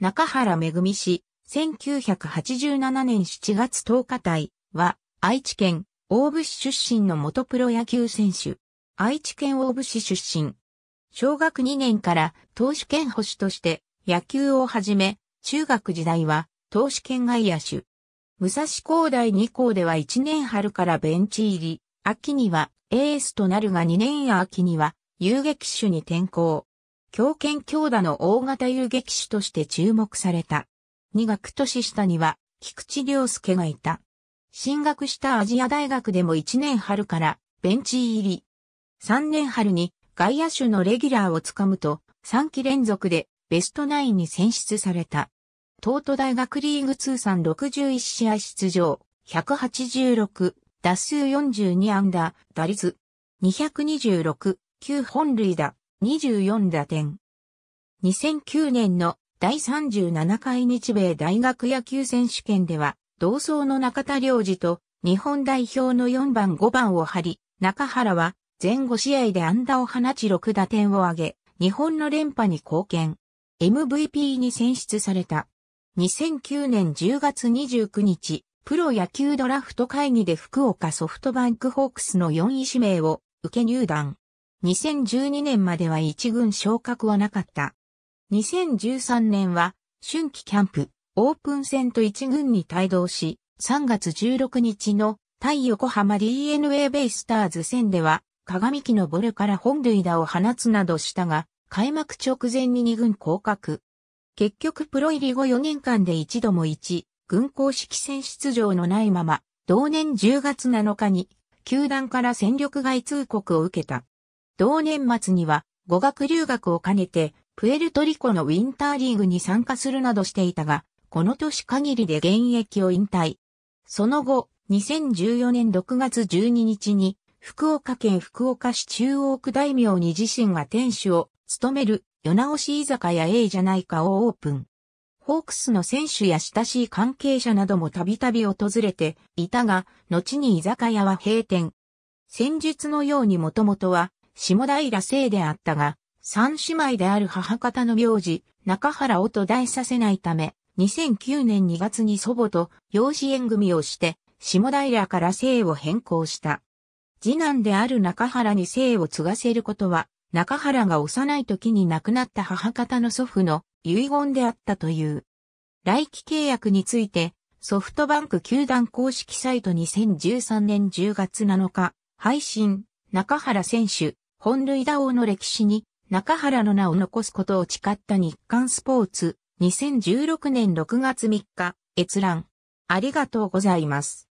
中原めぐみ氏、1987年7月10日隊は、愛知県大武市出身の元プロ野球選手。愛知県大武市出身。小学2年から投手兼保守として野球を始め、中学時代は投手兼外野手。武蔵高大2校では1年春からベンチ入り、秋にはエースとなるが2年秋には遊撃手に転向。強肩強打の大型遊撃手として注目された。2学年下には、菊池良介がいた。進学したアジア大学でも1年春からベンチ入り。3年春に外野手のレギュラーをつかむと3期連続でベストナインに選出された。東都大学リーグ通算61試合出場、186、打数42安打、打率、226、9本塁打、24打点。2009年の第37回日米大学野球選手権では、同走の中田良二と日本代表の4番5番を張り、中原は全5試合で安打を放ち6打点を挙げ、日本の連覇に貢献。MVP に選出された。2009年10月29日、プロ野球ドラフト会議で福岡ソフトバンクホークスの4位指名を受け入団。2012年までは一軍昇格はなかった。2013年は、春季キャンプ、オープン戦と一軍に帯同し、3月16日の対横浜 DNA ベイスターズ戦では、鏡木のボルから本塁打を放つなどしたが、開幕直前に二軍降格。結局プロ入り後4年間で一度も一、軍公式戦出場のないまま、同年10月7日に、球団から戦力外通告を受けた。同年末には語学留学を兼ねて、プエルトリコのウィンターリーグに参加するなどしていたが、この年限りで現役を引退。その後、2014年6月12日に、福岡県福岡市中央区大名に自身が店主を務める、夜直し居酒屋 A じゃないかをオープン。ホークスの選手や親しい関係者などもたびたび訪れていたが、後に居酒屋は閉店。戦術のようにもともとは、下平姓であったが、三姉妹である母方の名字、中原をと題させないため、2009年2月に祖母と養子縁組をして、下平から姓を変更した。次男である中原に姓を継がせることは、中原が幼い時に亡くなった母方の祖父の遺言であったという。来期契約について、ソフトバンク球団公式サイト2013年10月7日、配信、中原選手、本塁打王の歴史に中原の名を残すことを誓った日刊スポーツ2016年6月3日閲覧ありがとうございます。